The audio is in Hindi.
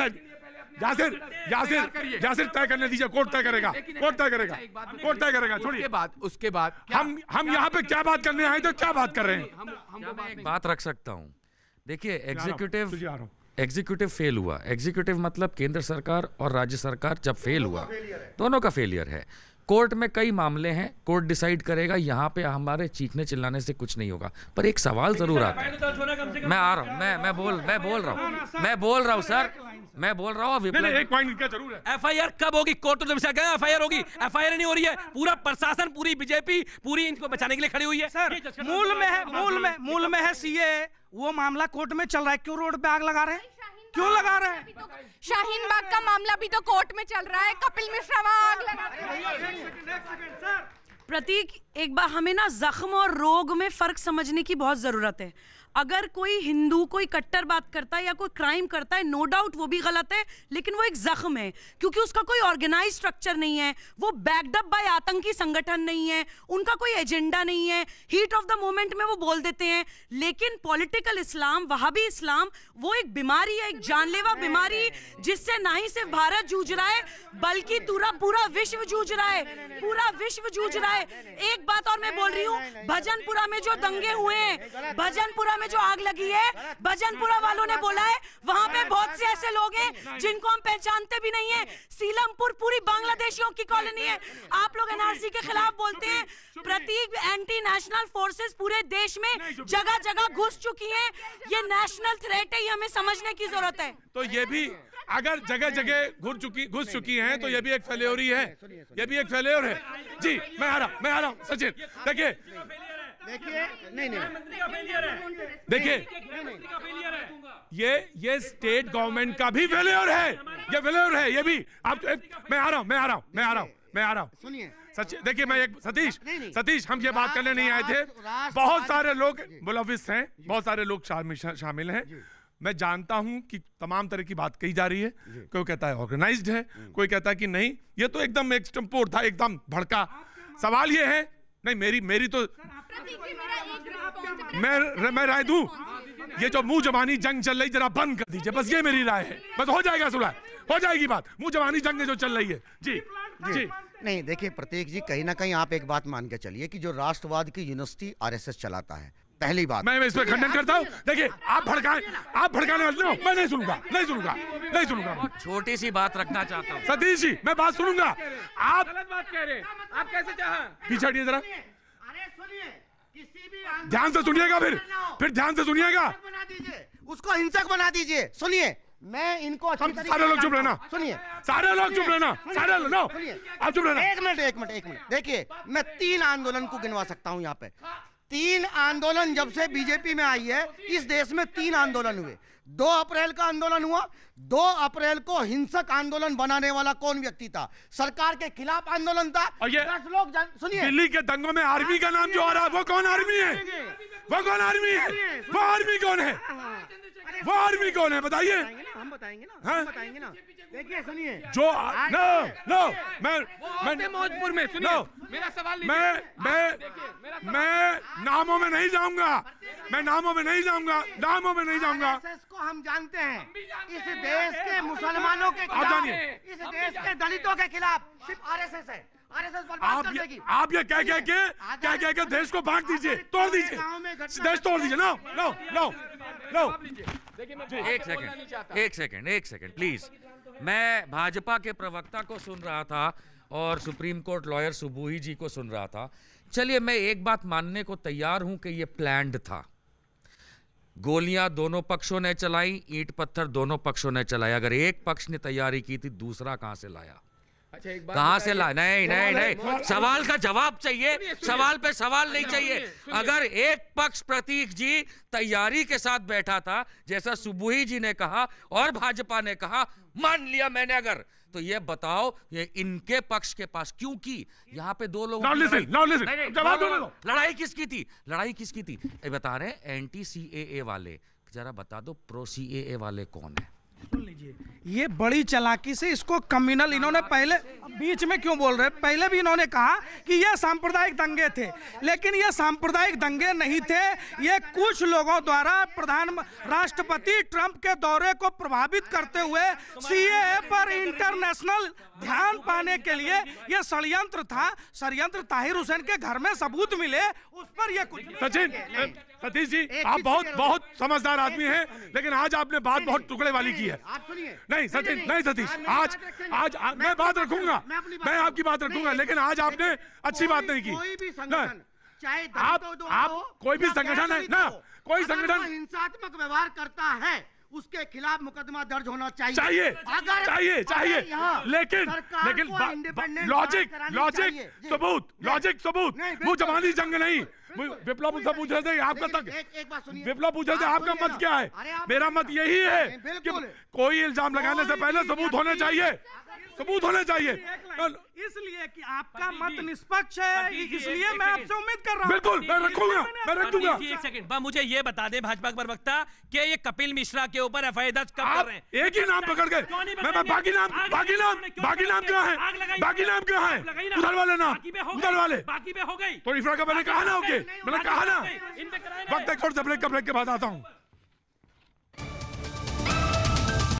जासिर जासिर जासिर तय करने दीजिए कोर्ट तय करेगा कोर्ट तय अच्छा करेगा कोर्ट तय करेगा छोड़िए बात उसके बाद हम हम यहाँ पे क्या बात करने आए तो क्या बात कर रहे हैं तो बात रख सकता हूँ देखिए एग्जीक्यूटिव एग्जीक्यूटिव फेल हुआ एग्जीक्यूटिव मतलब केंद्र सरकार और राज्य सरकार जब फेल हुआ दोनों का फेलियर है कोर्ट में कई मामले हैं कोर्ट डिसाइड करेगा यहाँ पे हमारे चीखने चिल्लाने से कुछ नहीं होगा पर एक सवाल जरूर आता है तो मैं आ रहा हूँ मैं मैं बोल मैं बोल रहा हूँ हाँ, हाँ, हाँ, मैं बोल रहा हूँ सर तो मैं बोल रहा हूँ नहीं, नहीं, एक पॉइंट इनका जरूर है एफआईआर कब होगी कोर्ट तो जब गया एफआईआर होगी एफआईआर नहीं हो रही है पूरा प्रशासन पूरी बीजेपी पूरी इनको बचाने के लिए खड़ी हुई है सर मूल में है मूल में मूल में है सीए वो मामला कोर्ट में चल रहा है क्यों रोड पे आग लगा रहे हैं क्यों लगा रहे हैं तो- शाहीन बाग का मामला भी तो कोर्ट में चल रहा है कपिल मिश्रा वहाँ आग लगा प्रतीक एक बार हमें ना जख्म और रोग में फर्क समझने की बहुत जरूरत है अगर कोई हिंदू कोई कट्टर बात करता है या कोई क्राइम करता है नो डाउट वो भी गलत है लेकिन वो एक जख्म है क्योंकि उसका कोई ऑर्गेनाइज स्ट्रक्चर नहीं है वो बैकडअप बाय आतंकी संगठन नहीं है उनका कोई एजेंडा नहीं है हीट ऑफ द मोमेंट में वो बोल देते हैं लेकिन पॉलिटिकल इस्लाम वहाबी इस्लाम वो एक बीमारी है एक जानलेवा बीमारी जिससे ना ही सिर्फ भारत जूझ रहा है बल्कि पूरा पूरा विश्व जूझ रहा है पूरा विश्व जूझ रहा है एक बात और में बोल रही हूँ भजनपुरा में जो दंगे हुए हैं भजनपुरा में जो आग लगी है भजनपुरा वालों ने बोला है वहाँ पे बहुत से ऐसे लोग हैं जिनको हम पहचानते भी नहीं है सीलमपुर पूरी बांग्लादेशियों की कॉलोनी है आप लोग एनआरसी के खिलाफ बोलते हैं प्रतीक एंटी नेशनल फोर्सेस पूरे देश में जगह जगह घुस चुकी है ये नेशनल थ्रेट है ये हमें समझने की जरूरत है तो ये भी अगर जगह जगह घुस चुकी घुस चुकी हैं तो ये भी एक फेल्योरी है ये भी एक फेल्योर है जी मैं आ रहा मैं आ रहा हूँ सचिन देखिए देखिए ये ये स्टेट गवर्नमेंट का भी फेल्योर है ये फेल्योर है ये भी आप मैं आ रहा हूँ मैं आ रहा हूँ मैं आ रहा हूँ मैं आ रहा हूँ सुनिए देखिए मैं एक सतीश सतीश हम ये बात करने नहीं आए थे बहुत सारे लोग मुलविस हैं बहुत सारे लोग शामिल हैं मैं जानता हूं कि तमाम तरह की बात कही जा रही है कोई कहता है ऑर्गेनाइज्ड है हम्म। कोई कहता है कि नहीं ये तो एकदम एक्सटम्पोर था एकदम भड़का सवाल ये है नहीं मेरी मेरी तो मैं मैं राय दू हाँ, ये जो मुंह जबानी जंग चल रही जरा बंद कर दीजिए बस ये मेरी राय है बस हो जाएगा सुना हो जाएगी बात मुंह जबानी जंग जो चल रही है जी जी नहीं देखिए प्रतीक जी कहीं ना कहीं आप एक बात मान के चलिए कि जो राष्ट्रवाद की यूनिवर्सिटी आरएसएस चलाता है पहली बात मैं इस पर तो खंडन करता हूँ देखिए आप भड़काए आप भड़काने वाले हो मैं नहीं सुनूंगा नहीं सुनूंगा नहीं सुनूंगा छोटी सी बात रखना चाहता हूँ सतीश जी मैं बात सुनूंगा आप गलत बात कह रहे आप कैसे पीछे हटिए जरा ध्यान से सुनिएगा फिर फिर ध्यान से सुनिएगा उसको हिंसक बना दीजिए सुनिए मैं इनको सारे लोग चुप रहना सुनिए सारे लोग चुप रहना सारे लोग आप चुप रहना एक मिनट एक मिनट एक मिनट देखिए मैं तीन आंदोलन को गिनवा सकता हूँ यहाँ पे तीन आंदोलन जब से बीजेपी में आई है इस देश में तीन आंदोलन हुए दो अप्रैल का आंदोलन हुआ दो अप्रैल को हिंसक आंदोलन बनाने वाला कौन व्यक्ति था सरकार के खिलाफ आंदोलन था और ये दस लोग सुनिए दिल्ली के दंगों में आर्मी का नाम जो आ रहा है वो कौन आर्मी है वो कौन आर्मी है वो आर्मी कौन है हाँ। वो आर्मी कौन है बताइए हम बताएंगे ना हम बताएंगे ना देखिए सुनिए जो नो नो मैं मैं में सुनो मेरा सवाल मैं मैं मैं नामों में नहीं जाऊंगा मैं नामों में नहीं जाऊंगा नामों में नहीं जाऊंगा को हम जानते हैं इस देश के मुसलमानों के खिलाफ इस देश के दलितों के खिलाफ सिर्फ आरएसएस है आप ये, आप ये कह कह के क्या कह के देश को बांट दीजिए तोड़ दीजिए देश तोड़ दीजिए ना लो लो नो एक सेकंड एक सेकंड एक सेकंड प्लीज मैं भाजपा के प्रवक्ता को सुन रहा था और supreme court lawyer Subuhi ji को सुन रहा था चलिए मैं एक बात मानने को तैयार हूं कि ये प्लैंड था गोलियां दोनों पक्षों ने चलाई ईंट पत्थर दोनों पक्षों ने चलाया अगर एक पक्ष ने तैयारी की थी दूसरा कहां से लाया अच्छा, कहा से ला नहीं नहीं नहीं अच्छा। सवाल का जवाब चाहिए सवाल पे सवाल नहीं चाहिए अगर एक पक्ष प्रतीक जी तैयारी के साथ बैठा था जैसा सुबुही जी ने कहा और भाजपा ने कहा मान लिया मैंने अगर तो ये बताओ ये इनके पक्ष के पास क्योंकि यहाँ पे दो लोग लड़ाई किसकी थी लड़ाई किसकी थी बता रहे एंटी सी वाले जरा बता दो प्रो सी वाले कौन है लीजिए ये बड़ी चलाकी से इसको कम्युनल इन्होंने पहले बीच में क्यों बोल रहे पहले भी इन्होंने कहा कि यह सांप्रदायिक दंगे थे लेकिन यह सांप्रदायिक दंगे नहीं थे ये कुछ लोगों द्वारा प्रधान राष्ट्रपति ट्रंप के दौरे को प्रभावित करते हुए सीएए पर इंटरनेशनल ध्यान पाने के लिए यह षडयंत्र था षडयंत्र ताहिर हुसैन के घर में सबूत मिले उस पर यह कुछ सचिन सतीश जी आप बहुत बहुत समझदार आदमी हैं लेकिन आज आपने बात बहुत टुकड़े वाली की है नहीं सतीश नहीं सतीश आज आज मैं बात रखूंगा मैं आपकी बात रखूंगा लेकिन आज आपने अच्छी बात नहीं की चाहे आप आप कोई भी संगठन है ना कोई संगठन हिंसात्मक व्यवहार करता है उसके खिलाफ मुकदमा दर्ज होना चाहिए चाहिए अगर चाहिए चाहिए लेकिन लेकिन लॉजिक लॉजिक सबूत लॉजिक सबूत वो जमानी जंग नहीं विप्लव मुझसे पूछ रहे थे आपका तक विप्लव पूछ रहे थे आपका मत क्या है मेरा मत यही है कि कोई इल्जाम लगाने से पहले सबूत होने चाहिए सबूत होने चाहिए हाँ। इसलिए कि आपका मत निष्पक्ष है इसलिए मैं आपसे उम्मीद कर रहा बिल्कुल मैं रखूंगा मैं रखूंगा एक सेकंड मुझे ये बता दे भाजपा के प्रवक्ता कि ये कपिल मिश्रा के ऊपर एफ आई दर्ज कर रहे हैं एक ही नाम पकड़ गए मैं बाकी नाम बाकी नाम बाकी नाम क्या है बाकी नाम क्या है उधर वाले नाम उधर वाले बाकी में हो गई तो इफ्रा का मैंने कहा ना ओके मैंने कहा ना वक्त एक छोटे से ब्रेक का ब्रेक के बाद आता हूँ